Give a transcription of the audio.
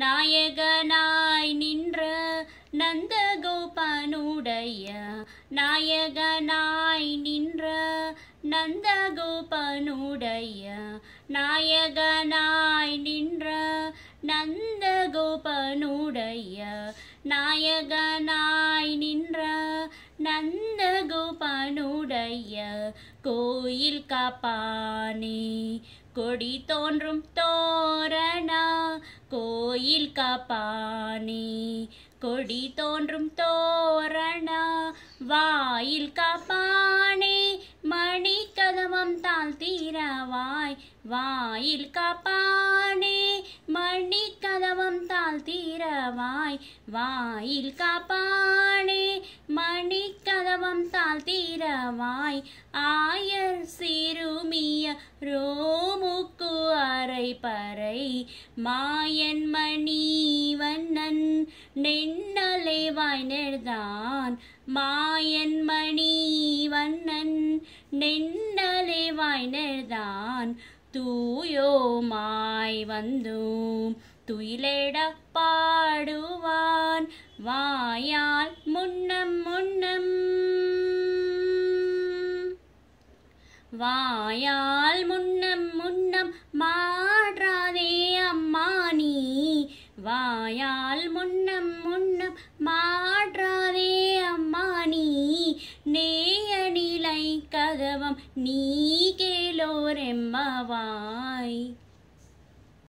நாயகனாய் நின்ற நந்தகோபனுடைய நாயகனாய் நின்ற நந்தகோபனுடைய நாயகனாய் நின்ற நந்தகோபனுடைய நாயகனாய் நின்ற நந்தகோபனுடைய கோயில் காப்பானே கொடி தோன்றும் தோரணா கோயில் காப்பானி கொடி தோன்றும் தோரணா வாயில் காப்பானி மணி கதமம் தாழ்த்திரவாய் வாயில் காப்பானி மணி கதவம் தாழ்த்திரவாய் வாயில் காப்பானி மணி கதவம் தாழ்த்திரவாய் ஆயர் சிறுமிய மாயன் மணி வண்ணன் நென்னலைவாய் நேர்தான் மாயன் மணி வண்ணன் நென்னலைவாய் தூயோ மாய் வந்தும் துயிலிட பாடுவான் வாயால் முன்னம் முன்னம் வாயால் முன்னம் முன்னம் மா மாயால் முன்னம் முன்னம் மாற்றாதே அம்மா நீ நேய நிலை கதவம் நீ கேளோர் எம்மாவாய்